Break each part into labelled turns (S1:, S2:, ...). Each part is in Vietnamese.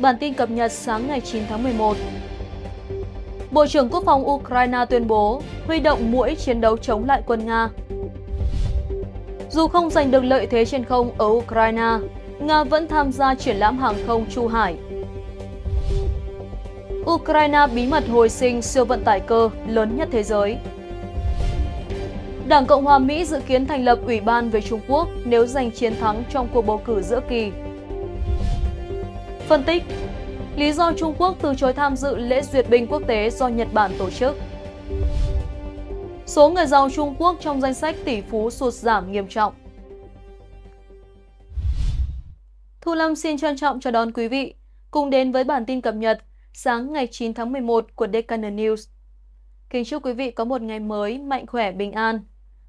S1: Bản tin cập nhật sáng ngày 9 tháng 11. Bộ trưởng Quốc phòng Ukraine tuyên bố huy động mũi chiến đấu chống lại quân Nga. Dù không giành được lợi thế trên không ở Ukraine, Nga vẫn tham gia triển lãm hàng không Chu Hải. Ukraine bí mật hồi sinh siêu vận tải cơ lớn nhất thế giới. Đảng Cộng hòa Mỹ dự kiến thành lập ủy ban về Trung Quốc nếu giành chiến thắng trong cuộc bầu cử giữa kỳ Phân tích Lý do Trung Quốc từ chối tham dự lễ duyệt binh quốc tế do Nhật Bản tổ chức Số người giàu Trung Quốc trong danh sách tỷ phú sụt giảm nghiêm trọng Thu Lâm xin trân trọng chào đón quý vị cùng đến với bản tin cập nhật sáng ngày 9 tháng 11 của Deccan News. Kính chúc quý vị có một ngày mới mạnh khỏe, bình an.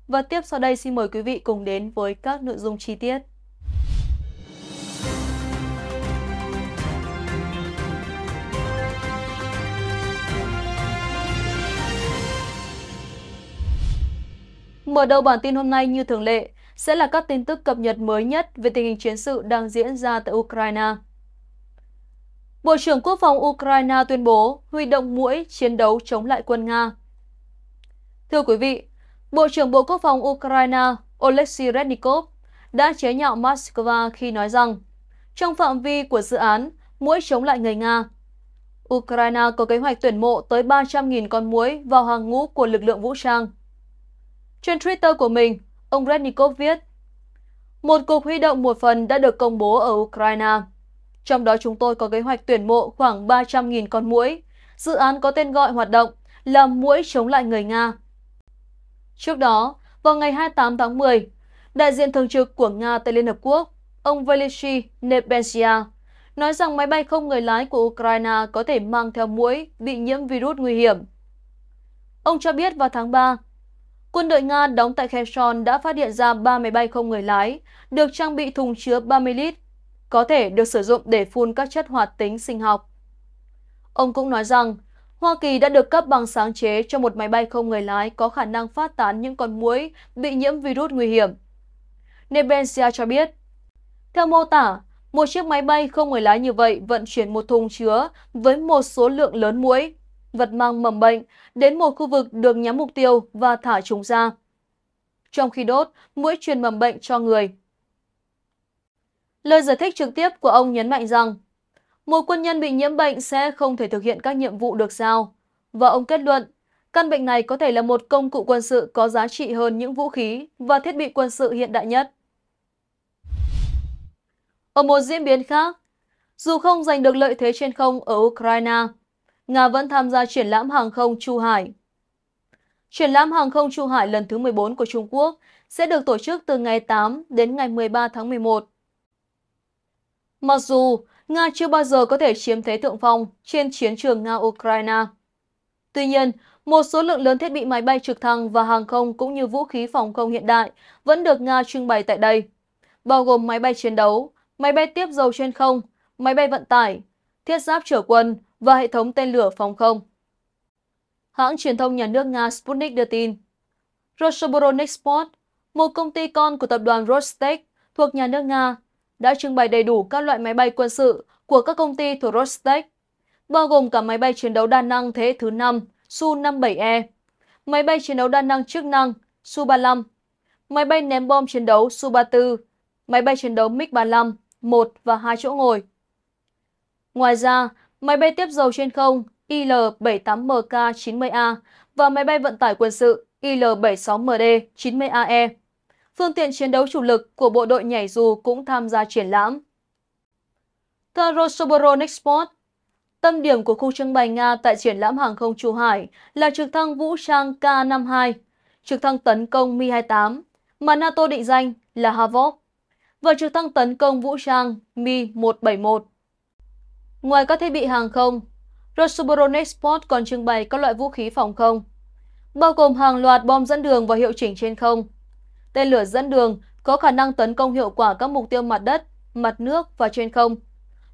S1: Và tiếp sau đây xin mời quý vị cùng đến với các nội dung chi tiết. Mở đầu bản tin hôm nay như thường lệ sẽ là các tin tức cập nhật mới nhất về tình hình chiến sự đang diễn ra tại Ukraine. Bộ trưởng Quốc phòng Ukraine tuyên bố huy động mũi chiến đấu chống lại quân Nga. Thưa quý vị, Bộ trưởng Bộ Quốc phòng Ukraine Oleksiy Rednikov đã chế nhạo Moscow khi nói rằng trong phạm vi của dự án mũi chống lại người Nga, Ukraine có kế hoạch tuyển mộ tới 300.000 con muỗi vào hàng ngũ của lực lượng vũ trang. Trên Twitter của mình, ông Rednikov viết, Một cuộc huy động một phần đã được công bố ở Ukraine. Trong đó chúng tôi có kế hoạch tuyển mộ khoảng 300.000 con muỗi. Dự án có tên gọi hoạt động là Muỗi chống lại người Nga. Trước đó, vào ngày 28 tháng 10, đại diện thường trực của Nga tại Liên Hợp Quốc, ông Valery Nebensia, nói rằng máy bay không người lái của Ukraine có thể mang theo muỗi bị nhiễm virus nguy hiểm. Ông cho biết vào tháng 3, Quân đội Nga đóng tại Kherson đã phát hiện ra 3 máy bay không người lái, được trang bị thùng chứa 30 lít, có thể được sử dụng để phun các chất hoạt tính sinh học. Ông cũng nói rằng, Hoa Kỳ đã được cấp bằng sáng chế cho một máy bay không người lái có khả năng phát tán những con muỗi bị nhiễm virus nguy hiểm. Nebensia cho biết, theo mô tả, một chiếc máy bay không người lái như vậy vận chuyển một thùng chứa với một số lượng lớn muỗi vật mang mầm bệnh đến một khu vực được nhắm mục tiêu và thả chúng ra. Trong khi đốt, mũi truyền mầm bệnh cho người. Lời giải thích trực tiếp của ông nhấn mạnh rằng một quân nhân bị nhiễm bệnh sẽ không thể thực hiện các nhiệm vụ được giao. Và ông kết luận, căn bệnh này có thể là một công cụ quân sự có giá trị hơn những vũ khí và thiết bị quân sự hiện đại nhất. Ở một diễn biến khác, dù không giành được lợi thế trên không ở Ukraine, Nga vẫn tham gia triển lãm hàng không Chu Hải. Triển lãm hàng không Chu Hải lần thứ 14 của Trung Quốc sẽ được tổ chức từ ngày 8 đến ngày 13 tháng 11. Mặc dù Nga chưa bao giờ có thể chiếm thế thượng phong trên chiến trường Nga-Ukraine. Tuy nhiên, một số lượng lớn thiết bị máy bay trực thăng và hàng không cũng như vũ khí phòng không hiện đại vẫn được Nga trưng bày tại đây, bao gồm máy bay chiến đấu, máy bay tiếp dầu trên không, máy bay vận tải, thiết giáp trở quân và hệ thống tên lửa phòng không. Hãng truyền thông nhà nước Nga Sputnik đưa tin, Rosoboronexport, một công ty con của tập đoàn Rostec thuộc nhà nước Nga, đã trưng bày đầy đủ các loại máy bay quân sự của các công ty thuộc Rostec, bao gồm cả máy bay chiến đấu đa năng thế thứ 5 Su-57E, máy bay chiến đấu đa năng chức năng Su-35, máy bay ném bom chiến đấu Su-34, máy bay chiến đấu MiG-35, 1 và 2 chỗ ngồi, Ngoài ra, máy bay tiếp dầu trên không IL-78MK-90A và máy bay vận tải quân sự IL-76MD-90AE. Phương tiện chiến đấu chủ lực của bộ đội nhảy dù cũng tham gia triển lãm. Tarosoboron Export Tâm điểm của khu trưng bày Nga tại triển lãm hàng không Chu Hải là trực thăng vũ trang K-52, trực thăng tấn công Mi-28, mà NATO định danh là Havok, và trực thăng tấn công vũ trang Mi-171. Ngoài các thiết bị hàng không, Rosoboron còn trưng bày các loại vũ khí phòng không, bao gồm hàng loạt bom dẫn đường và hiệu chỉnh trên không. Tên lửa dẫn đường có khả năng tấn công hiệu quả các mục tiêu mặt đất, mặt nước và trên không,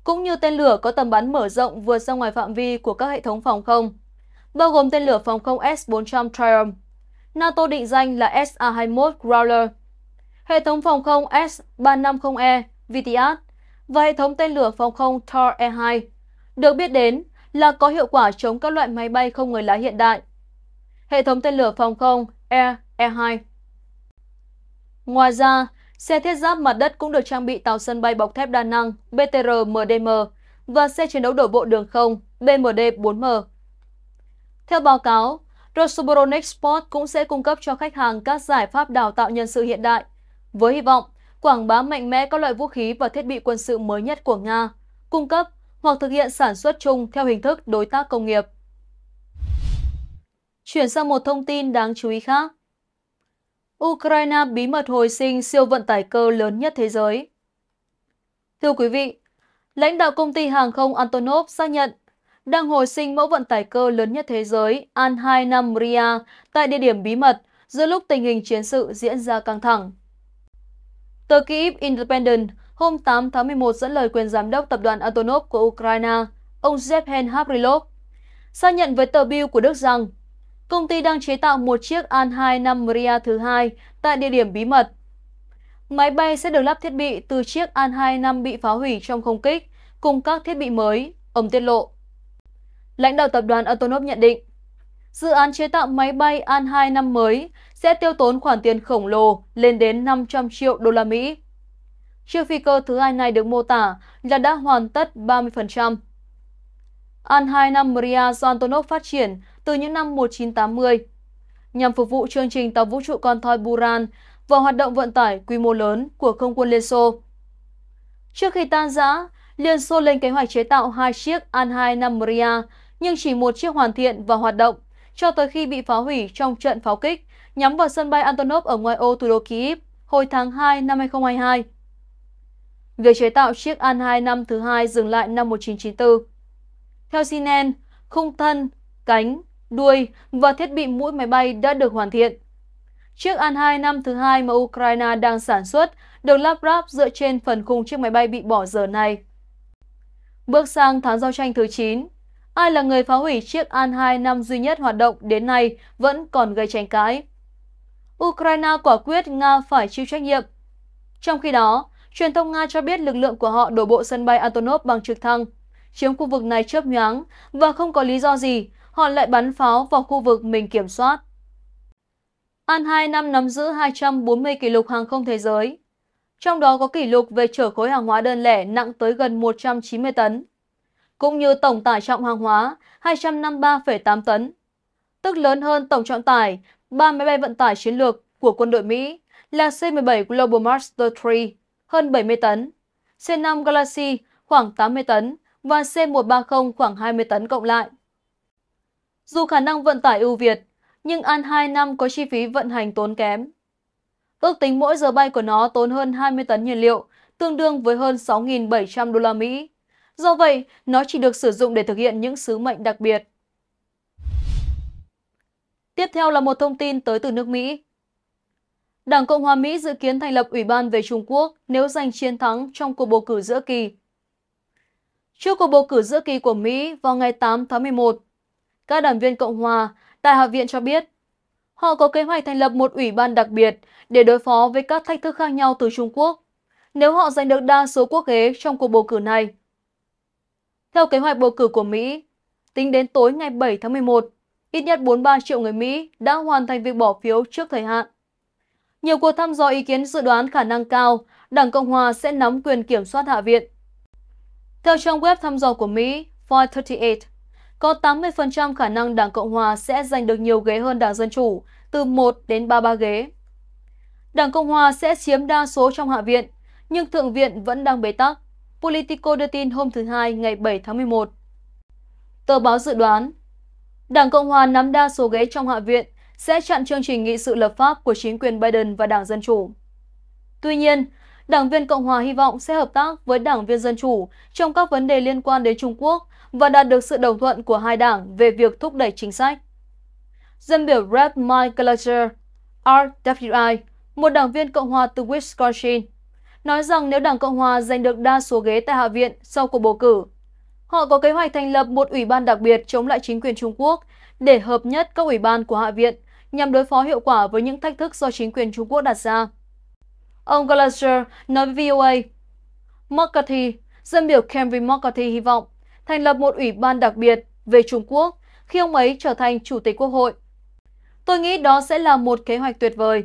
S1: cũng như tên lửa có tầm bắn mở rộng vượt ra ngoài phạm vi của các hệ thống phòng không, bao gồm tên lửa phòng không S-400 Triumph, NATO định danh là SA-21 Growler, hệ thống phòng không S-350E VTS và hệ thống tên lửa phòng không Tor E-2, được biết đến là có hiệu quả chống các loại máy bay không người lái hiện đại. Hệ thống tên lửa phòng không Air E-2 Ngoài ra, xe thiết giáp mặt đất cũng được trang bị tàu sân bay bọc thép đa năng BTR-MDM và xe chiến đấu đổ bộ đường không BMD-4M. Theo báo cáo, Rosoboronexport cũng sẽ cung cấp cho khách hàng các giải pháp đào tạo nhân sự hiện đại, với hy vọng quảng bá mạnh mẽ các loại vũ khí và thiết bị quân sự mới nhất của Nga, cung cấp hoặc thực hiện sản xuất chung theo hình thức đối tác công nghiệp. Chuyển sang một thông tin đáng chú ý khác. Ukraine bí mật hồi sinh siêu vận tải cơ lớn nhất thế giới. Thưa quý vị, lãnh đạo công ty hàng không Antonov xác nhận đang hồi sinh mẫu vận tải cơ lớn nhất thế giới An-2 Namria tại địa điểm bí mật giữa lúc tình hình chiến sự diễn ra căng thẳng. Tờ Kyiv Independent hôm 8 tháng 11 dẫn lời quyền giám đốc tập đoàn Antonov của Ukraine, ông Zephen Havrilov, xác nhận với tờ Bill của Đức rằng công ty đang chế tạo một chiếc An-2 Maria thứ hai tại địa điểm bí mật. Máy bay sẽ được lắp thiết bị từ chiếc an năm bị phá hủy trong không kích cùng các thiết bị mới, ông tiết lộ. Lãnh đạo tập đoàn Antonov nhận định, dự án chế tạo máy bay an năm mới sẽ tiêu tốn khoản tiền khổng lồ lên đến 500 triệu đô la Mỹ. Chiếc phi cơ thứ hai này được mô tả là đã hoàn tất 30%. An-2 Maria do Antonov phát triển từ những năm 1980 nhằm phục vụ chương trình tàu vũ trụ con thoi Buran và hoạt động vận tải quy mô lớn của không quân Liên Xô. Trước khi tan rã, Liên Xô lên kế hoạch chế tạo hai chiếc An-2 Maria, nhưng chỉ một chiếc hoàn thiện và hoạt động cho tới khi bị phá hủy trong trận pháo kích nhắm vào sân bay Antonov ở ngoại ô thủ đô Kyiv hồi tháng 2 năm 2022. Việc chế tạo chiếc An-2 năm thứ hai dừng lại năm 1994. Theo CNN, khung thân, cánh, đuôi và thiết bị mũi máy bay đã được hoàn thiện. Chiếc An-2 năm thứ hai mà Ukraine đang sản xuất được lắp ráp dựa trên phần khung chiếc máy bay bị bỏ dở này. Bước sang tháng giao tranh thứ 9, ai là người phá hủy chiếc An-2 năm duy nhất hoạt động đến nay vẫn còn gây tranh cãi. Ukraine quả quyết Nga phải chịu trách nhiệm. Trong khi đó, truyền thông Nga cho biết lực lượng của họ đổ bộ sân bay Antonov bằng trực thăng, chiếm khu vực này chớp nhoáng và không có lý do gì họ lại bắn pháo vào khu vực mình kiểm soát. An 2 năm nắm giữ 240 kỷ lục hàng không thế giới, trong đó có kỷ lục về chở khối hàng hóa đơn lẻ nặng tới gần 190 tấn, cũng như tổng tải trọng hàng hóa 253,8 tấn, tức lớn hơn tổng trọng tải ba máy bay vận tải chiến lược của quân đội Mỹ là C-17 Global Master 3 hơn 70 tấn, C-5 Galaxy khoảng 80 tấn và C-130 khoảng 20 tấn cộng lại. Dù khả năng vận tải ưu việt, nhưng An 2 năm có chi phí vận hành tốn kém. Ước tính mỗi giờ bay của nó tốn hơn 20 tấn nhiên liệu, tương đương với hơn 6.700 đô la Mỹ. Do vậy, nó chỉ được sử dụng để thực hiện những sứ mệnh đặc biệt. Tiếp theo là một thông tin tới từ nước Mỹ. Đảng Cộng hòa Mỹ dự kiến thành lập Ủy ban về Trung Quốc nếu giành chiến thắng trong cuộc bầu cử giữa kỳ. Trước cuộc bầu cử giữa kỳ của Mỹ vào ngày 8 tháng 11, các đảng viên Cộng hòa tại Hạ viện cho biết họ có kế hoạch thành lập một ủy ban đặc biệt để đối phó với các thách thức khác nhau từ Trung Quốc nếu họ giành được đa số quốc ghế trong cuộc bầu cử này. Theo kế hoạch bầu cử của Mỹ, tính đến tối ngày 7 tháng 11, ít nhất 43 triệu người Mỹ đã hoàn thành việc bỏ phiếu trước thời hạn. Nhiều cuộc thăm dò ý kiến dự đoán khả năng cao Đảng Cộng Hòa sẽ nắm quyền kiểm soát Hạ viện. Theo trang web thăm dò của Mỹ, 438, có 80% khả năng Đảng Cộng Hòa sẽ giành được nhiều ghế hơn Đảng Dân Chủ, từ 1 đến 33 ghế. Đảng Cộng Hòa sẽ chiếm đa số trong Hạ viện, nhưng Thượng viện vẫn đang bế tắc. Politico đưa tin hôm thứ Hai ngày 7 tháng 11. Tờ báo dự đoán Đảng Cộng hòa nắm đa số ghế trong Hạ viện sẽ chặn chương trình nghị sự lập pháp của chính quyền Biden và Đảng Dân Chủ. Tuy nhiên, đảng viên Cộng hòa hy vọng sẽ hợp tác với đảng viên Dân Chủ trong các vấn đề liên quan đến Trung Quốc và đạt được sự đồng thuận của hai đảng về việc thúc đẩy chính sách. Dân biểu Rep Mike Gallagher, RWI, một đảng viên Cộng hòa từ Wisconsin, nói rằng nếu đảng Cộng hòa giành được đa số ghế tại Hạ viện sau cuộc bầu cử, Họ có kế hoạch thành lập một ủy ban đặc biệt chống lại chính quyền Trung Quốc để hợp nhất các ủy ban của Hạ viện nhằm đối phó hiệu quả với những thách thức do chính quyền Trung Quốc đặt ra. Ông Gallagher nói với VOA, McCarthy, dân biểu Kevin McCarthy hy vọng thành lập một ủy ban đặc biệt về Trung Quốc khi ông ấy trở thành Chủ tịch Quốc hội. Tôi nghĩ đó sẽ là một kế hoạch tuyệt vời.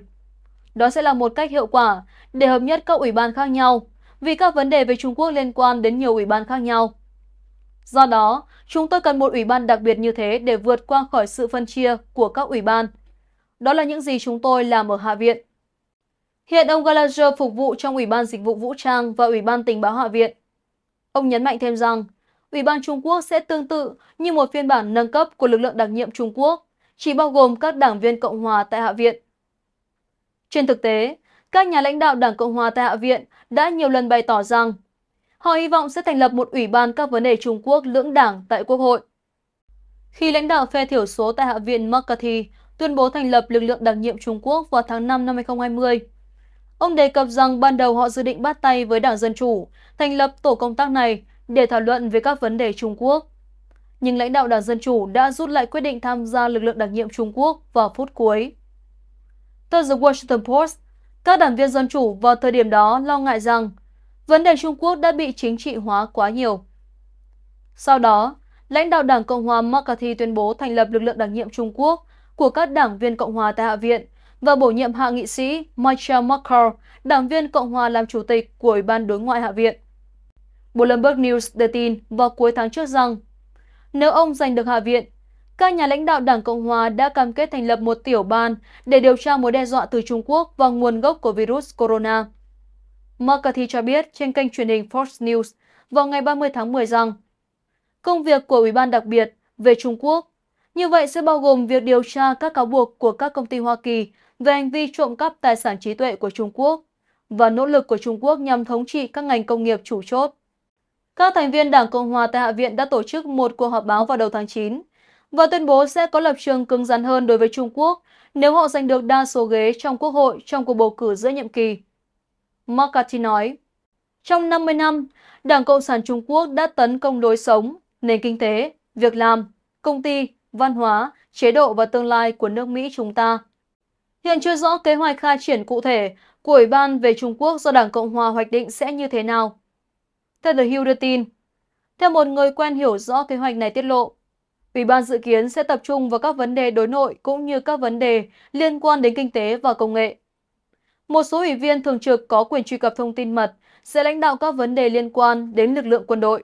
S1: Đó sẽ là một cách hiệu quả để hợp nhất các ủy ban khác nhau, vì các vấn đề về Trung Quốc liên quan đến nhiều ủy ban khác nhau. Do đó, chúng tôi cần một ủy ban đặc biệt như thế để vượt qua khỏi sự phân chia của các ủy ban. Đó là những gì chúng tôi làm ở Hạ viện. Hiện ông Gallagher phục vụ trong Ủy ban Dịch vụ Vũ trang và Ủy ban Tình báo Hạ viện. Ông nhấn mạnh thêm rằng, Ủy ban Trung Quốc sẽ tương tự như một phiên bản nâng cấp của lực lượng đặc nhiệm Trung Quốc, chỉ bao gồm các đảng viên Cộng hòa tại Hạ viện. Trên thực tế, các nhà lãnh đạo Đảng Cộng hòa tại Hạ viện đã nhiều lần bày tỏ rằng Họ hy vọng sẽ thành lập một ủy ban các vấn đề Trung Quốc lưỡng đảng tại Quốc hội. Khi lãnh đạo phe thiểu số tại Hạ viện McCarthy tuyên bố thành lập lực lượng đặc nhiệm Trung Quốc vào tháng 5 năm 2020, ông đề cập rằng ban đầu họ dự định bắt tay với Đảng Dân Chủ, thành lập tổ công tác này để thảo luận về các vấn đề Trung Quốc. Nhưng lãnh đạo Đảng Dân Chủ đã rút lại quyết định tham gia lực lượng đặc nhiệm Trung Quốc vào phút cuối. Theo The Washington Post, các đảng viên Dân Chủ vào thời điểm đó lo ngại rằng Vấn đề Trung Quốc đã bị chính trị hóa quá nhiều. Sau đó, lãnh đạo Đảng Cộng hòa McCarthy tuyên bố thành lập lực lượng đặc nhiệm Trung Quốc của các đảng viên Cộng hòa tại Hạ viện và bổ nhiệm hạ nghị sĩ Michael McCall, đảng viên Cộng hòa làm chủ tịch của Ủy ban Đối ngoại Hạ viện. Bloomberg News đưa tin vào cuối tháng trước rằng, nếu ông giành được Hạ viện, các nhà lãnh đạo Đảng Cộng Hòa đã cam kết thành lập một tiểu ban để điều tra mối đe dọa từ Trung Quốc và nguồn gốc của virus corona. McCarthy cho biết trên kênh truyền hình Fox News vào ngày 30 tháng 10 rằng công việc của Ủy ban đặc biệt về Trung Quốc như vậy sẽ bao gồm việc điều tra các cáo buộc của các công ty Hoa Kỳ về hành vi trộm cắp tài sản trí tuệ của Trung Quốc và nỗ lực của Trung Quốc nhằm thống trị các ngành công nghiệp chủ chốt. Các thành viên Đảng Cộng hòa tại Hạ viện đã tổ chức một cuộc họp báo vào đầu tháng 9 và tuyên bố sẽ có lập trường cứng rắn hơn đối với Trung Quốc nếu họ giành được đa số ghế trong Quốc hội trong cuộc bầu cử giữa nhiệm kỳ. McCarthy nói. Trong 50 năm, Đảng Cộng sản Trung Quốc đã tấn công lối sống, nền kinh tế, việc làm, công ty, văn hóa, chế độ và tương lai của nước Mỹ chúng ta. Hiện chưa rõ kế hoạch khai triển cụ thể của Ủy ban về Trung Quốc do Đảng Cộng Hòa hoạch định sẽ như thế nào. Theo The Hill đưa tin, theo một người quen hiểu rõ kế hoạch này tiết lộ, Ủy ban dự kiến sẽ tập trung vào các vấn đề đối nội cũng như các vấn đề liên quan đến kinh tế và công nghệ. Một số ủy viên thường trực có quyền truy cập thông tin mật sẽ lãnh đạo các vấn đề liên quan đến lực lượng quân đội.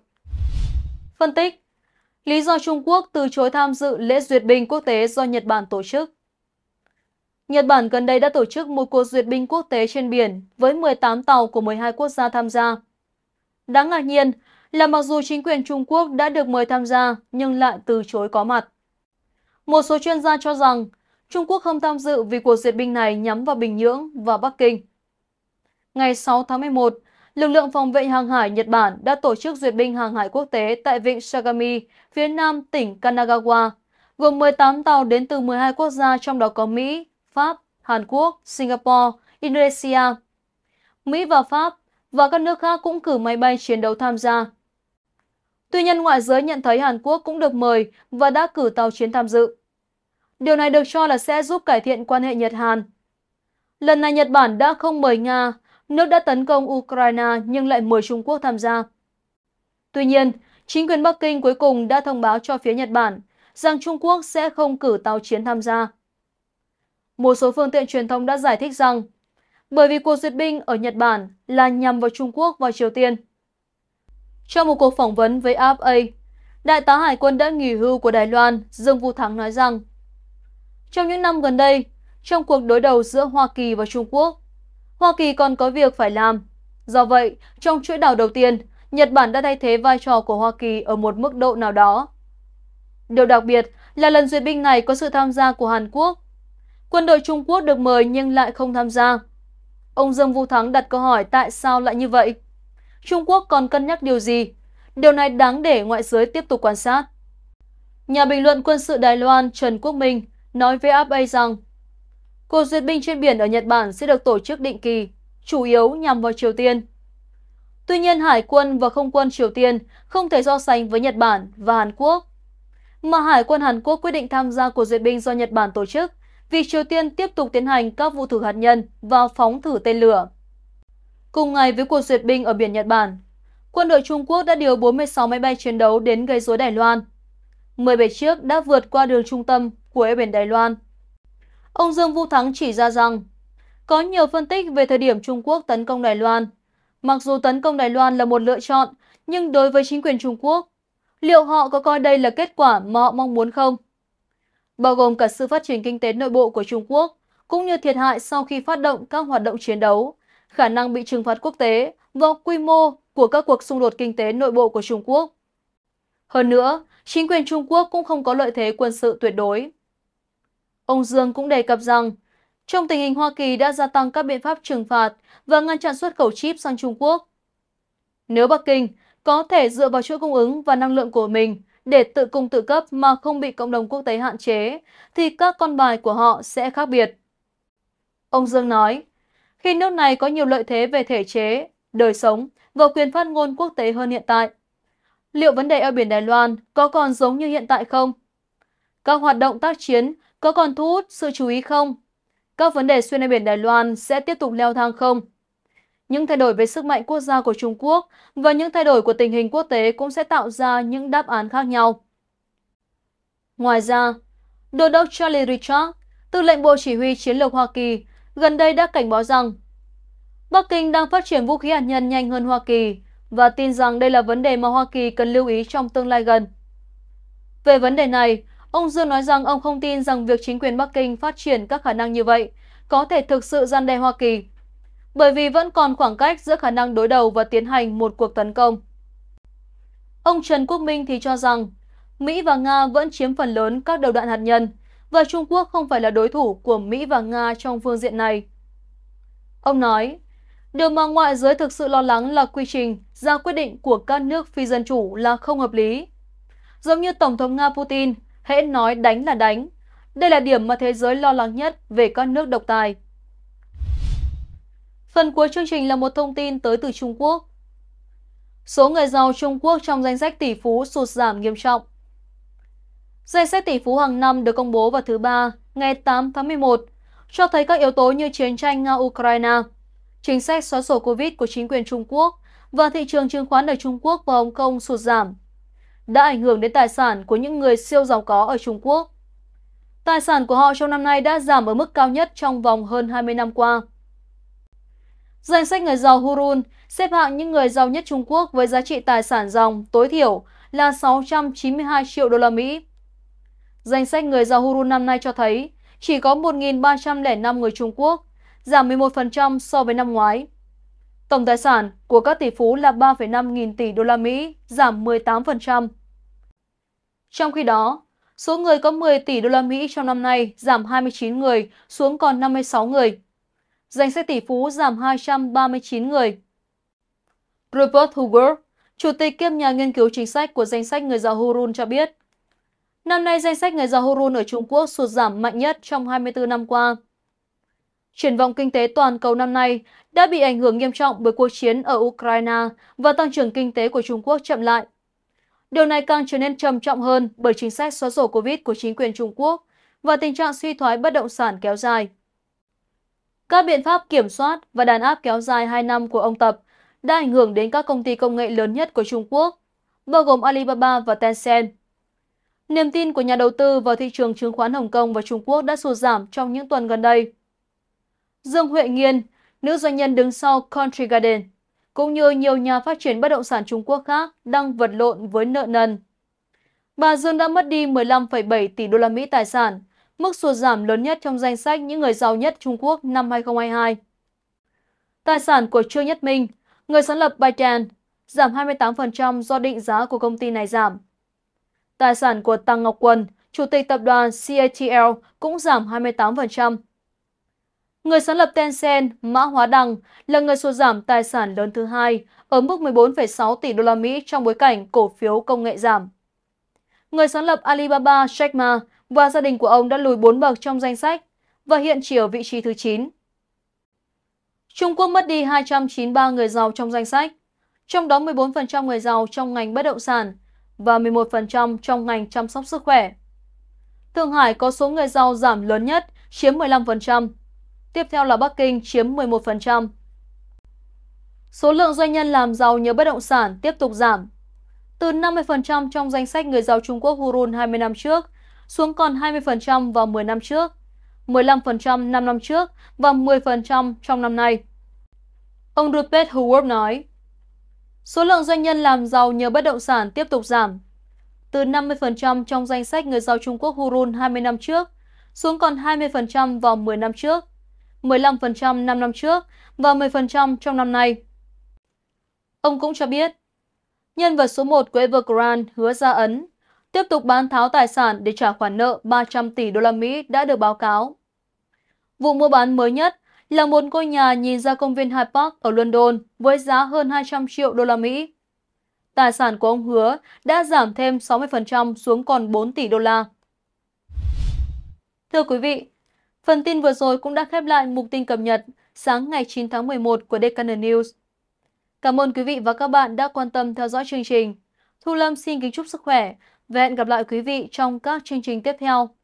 S1: Phân tích Lý do Trung Quốc từ chối tham dự lễ duyệt binh quốc tế do Nhật Bản tổ chức Nhật Bản gần đây đã tổ chức một cuộc duyệt binh quốc tế trên biển với 18 tàu của 12 quốc gia tham gia. Đáng ngạc nhiên là mặc dù chính quyền Trung Quốc đã được mời tham gia nhưng lại từ chối có mặt. Một số chuyên gia cho rằng Trung Quốc không tham dự vì cuộc duyệt binh này nhắm vào Bình Nhưỡng và Bắc Kinh. Ngày 6 tháng 11, lực lượng phòng vệ hàng hải Nhật Bản đã tổ chức duyệt binh hàng hải quốc tế tại vịnh Sagami, phía nam tỉnh Kanagawa, gồm 18 tàu đến từ 12 quốc gia trong đó có Mỹ, Pháp, Hàn Quốc, Singapore, Indonesia. Mỹ và Pháp và các nước khác cũng cử máy bay chiến đấu tham gia. Tuy nhiên, ngoại giới nhận thấy Hàn Quốc cũng được mời và đã cử tàu chiến tham dự. Điều này được cho là sẽ giúp cải thiện quan hệ Nhật-Hàn. Lần này Nhật Bản đã không mời Nga, nước đã tấn công Ukraine nhưng lại mời Trung Quốc tham gia. Tuy nhiên, chính quyền Bắc Kinh cuối cùng đã thông báo cho phía Nhật Bản rằng Trung Quốc sẽ không cử tàu chiến tham gia. Một số phương tiện truyền thông đã giải thích rằng bởi vì cuộc duyệt binh ở Nhật Bản là nhằm vào Trung Quốc và Triều Tiên. Trong một cuộc phỏng vấn với AFA, Đại tá Hải quân đã nghỉ hưu của Đài Loan Dương Vũ Thắng nói rằng trong những năm gần đây trong cuộc đối đầu giữa Hoa Kỳ và Trung Quốc. Hoa Kỳ còn có việc phải làm. Do vậy, trong chuỗi đảo đầu tiên, Nhật Bản đã thay thế vai trò của Hoa Kỳ ở một mức độ nào đó. Điều đặc biệt là lần duyệt binh này có sự tham gia của Hàn Quốc. Quân đội Trung Quốc được mời nhưng lại không tham gia. Ông Dương Vũ Thắng đặt câu hỏi tại sao lại như vậy? Trung Quốc còn cân nhắc điều gì? Điều này đáng để ngoại giới tiếp tục quan sát. Nhà bình luận quân sự Đài Loan Trần Quốc Minh nói với APA rằng cuộc duyệt binh trên biển ở Nhật Bản sẽ được tổ chức định kỳ, chủ yếu nhằm vào Triều Tiên. Tuy nhiên, Hải quân và Không quân Triều Tiên không thể so sánh với Nhật Bản và Hàn Quốc. Mà Hải quân Hàn Quốc quyết định tham gia cuộc duyệt binh do Nhật Bản tổ chức, vì Triều Tiên tiếp tục tiến hành các vụ thử hạt nhân và phóng thử tên lửa. Cùng ngày với cuộc duyệt binh ở biển Nhật Bản, quân đội Trung Quốc đã điều 46 máy bay chiến đấu đến gây rối Đài Loan 17 chiếc đã vượt qua đường trung tâm của eo biển Đài Loan. Ông Dương Vũ Thắng chỉ ra rằng, có nhiều phân tích về thời điểm Trung Quốc tấn công Đài Loan. Mặc dù tấn công Đài Loan là một lựa chọn, nhưng đối với chính quyền Trung Quốc, liệu họ có coi đây là kết quả mà họ mong muốn không? Bao gồm cả sự phát triển kinh tế nội bộ của Trung Quốc, cũng như thiệt hại sau khi phát động các hoạt động chiến đấu, khả năng bị trừng phạt quốc tế và quy mô của các cuộc xung đột kinh tế nội bộ của Trung Quốc. Hơn nữa, chính quyền Trung Quốc cũng không có lợi thế quân sự tuyệt đối. Ông Dương cũng đề cập rằng, trong tình hình Hoa Kỳ đã gia tăng các biện pháp trừng phạt và ngăn chặn xuất khẩu chip sang Trung Quốc. Nếu Bắc Kinh có thể dựa vào chuỗi cung ứng và năng lượng của mình để tự cung tự cấp mà không bị cộng đồng quốc tế hạn chế, thì các con bài của họ sẽ khác biệt. Ông Dương nói, khi nước này có nhiều lợi thế về thể chế, đời sống và quyền phát ngôn quốc tế hơn hiện tại, Liệu vấn đề eo biển Đài Loan có còn giống như hiện tại không? Các hoạt động tác chiến có còn thu hút sự chú ý không? Các vấn đề xuyên eo biển Đài Loan sẽ tiếp tục leo thang không? Những thay đổi về sức mạnh quốc gia của Trung Quốc và những thay đổi của tình hình quốc tế cũng sẽ tạo ra những đáp án khác nhau. Ngoài ra, Đô đốc Charlie Richard, tư lệnh Bộ Chỉ huy Chiến lược Hoa Kỳ, gần đây đã cảnh báo rằng Bắc Kinh đang phát triển vũ khí hạt nhân nhanh hơn Hoa Kỳ và tin rằng đây là vấn đề mà Hoa Kỳ cần lưu ý trong tương lai gần. Về vấn đề này, ông Dương nói rằng ông không tin rằng việc chính quyền Bắc Kinh phát triển các khả năng như vậy có thể thực sự gian đe Hoa Kỳ, bởi vì vẫn còn khoảng cách giữa khả năng đối đầu và tiến hành một cuộc tấn công. Ông Trần Quốc Minh thì cho rằng Mỹ và Nga vẫn chiếm phần lớn các đầu đạn hạt nhân và Trung Quốc không phải là đối thủ của Mỹ và Nga trong phương diện này. Ông nói, Điều mà ngoại giới thực sự lo lắng là quy trình ra quyết định của các nước phi dân chủ là không hợp lý. Giống như Tổng thống Nga Putin, hễ nói đánh là đánh. Đây là điểm mà thế giới lo lắng nhất về các nước độc tài. Phần cuối chương trình là một thông tin tới từ Trung Quốc. Số người giàu Trung Quốc trong danh sách tỷ phú sụt giảm nghiêm trọng. Danh sách tỷ phú hàng năm được công bố vào thứ Ba, ngày 8 tháng 11, cho thấy các yếu tố như chiến tranh Nga-Ukraine, chính sách xóa sổ Covid của chính quyền Trung Quốc và thị trường chứng khoán ở Trung Quốc và Hồng Kông sụt giảm, đã ảnh hưởng đến tài sản của những người siêu giàu có ở Trung Quốc. Tài sản của họ trong năm nay đã giảm ở mức cao nhất trong vòng hơn 20 năm qua. Danh sách người giàu Hurun xếp hạng những người giàu nhất Trung Quốc với giá trị tài sản dòng tối thiểu là 692 triệu đô la Mỹ. Danh sách người giàu Hurun năm nay cho thấy chỉ có 1.305 người Trung Quốc giảm 11% so với năm ngoái. Tổng tài sản của các tỷ phú là 3,5 nghìn tỷ đô la Mỹ, giảm 18%. Trong khi đó, số người có 10 tỷ đô la Mỹ trong năm nay giảm 29 người xuống còn 56 người. Danh sách tỷ phú giảm 239 người. Rupert Hoover, chủ tịch kiêm nhà nghiên cứu chính sách của danh sách người giàu Hurun cho biết, năm nay danh sách người giàu Hurun ở Trung Quốc sụt giảm mạnh nhất trong 24 năm qua Triển vọng kinh tế toàn cầu năm nay đã bị ảnh hưởng nghiêm trọng bởi cuộc chiến ở Ukraine và tăng trưởng kinh tế của Trung Quốc chậm lại. Điều này càng trở nên trầm trọng hơn bởi chính sách xóa sổ Covid của chính quyền Trung Quốc và tình trạng suy thoái bất động sản kéo dài. Các biện pháp kiểm soát và đàn áp kéo dài 2 năm của ông Tập đã ảnh hưởng đến các công ty công nghệ lớn nhất của Trung Quốc, bao gồm Alibaba và Tencent. Niềm tin của nhà đầu tư vào thị trường chứng khoán Hồng Kông và Trung Quốc đã sụt giảm trong những tuần gần đây. Dương Huệ Nghiên, nữ doanh nhân đứng sau Country Garden, cũng như nhiều nhà phát triển bất động sản Trung Quốc khác đang vật lộn với nợ nần. Bà Dương đã mất đi 15,7 tỷ đô la Mỹ tài sản, mức sụt giảm lớn nhất trong danh sách những người giàu nhất Trung Quốc năm 2022. Tài sản của Trương Nhất Minh, người sáng lập ByteDance, giảm 28% do định giá của công ty này giảm. Tài sản của Tăng Ngọc Quân, chủ tịch tập đoàn CATL cũng giảm 28%. Người sáng lập Tencent, Mã Hóa Đăng, là người sụt giảm tài sản lớn thứ hai ở mức 14,6 tỷ đô la Mỹ trong bối cảnh cổ phiếu công nghệ giảm. Người sáng lập Alibaba Jack Ma và gia đình của ông đã lùi 4 bậc trong danh sách và hiện chỉ ở vị trí thứ 9. Trung Quốc mất đi 293 người giàu trong danh sách, trong đó 14% người giàu trong ngành bất động sản và 11% trong ngành chăm sóc sức khỏe. Thượng Hải có số người giàu giảm lớn nhất, chiếm 15%, tiếp theo là Bắc Kinh chiếm 11%. Số lượng doanh nhân làm giàu nhờ bất động sản tiếp tục giảm, từ 50% trong danh sách người giàu Trung Quốc Hurun 20 năm trước xuống còn 20% vào 10 năm trước, 15% 5 năm trước và 10% trong năm nay. Ông Rupert Howard nói, số lượng doanh nhân làm giàu nhờ bất động sản tiếp tục giảm, từ 50% trong danh sách người giàu Trung Quốc Hurun 20 năm trước xuống còn 20% vào 10 năm trước, 15% 5 năm trước và 10% trong năm nay. Ông cũng cho biết, nhân vật số 1 của Evergrande hứa ra ấn tiếp tục bán tháo tài sản để trả khoản nợ 300 tỷ đô la Mỹ đã được báo cáo. Vụ mua bán mới nhất là một ngôi nhà nhìn ra công viên Hyde Park ở London với giá hơn 200 triệu đô la Mỹ. Tài sản của ông Hứa đã giảm thêm 60% xuống còn 4 tỷ đô la. Thưa quý vị, Phần tin vừa rồi cũng đã khép lại mục tin cập nhật sáng ngày 9 tháng 11 của Deccan News. Cảm ơn quý vị và các bạn đã quan tâm theo dõi chương trình. Thu Lâm xin kính chúc sức khỏe và hẹn gặp lại quý vị trong các chương trình tiếp theo.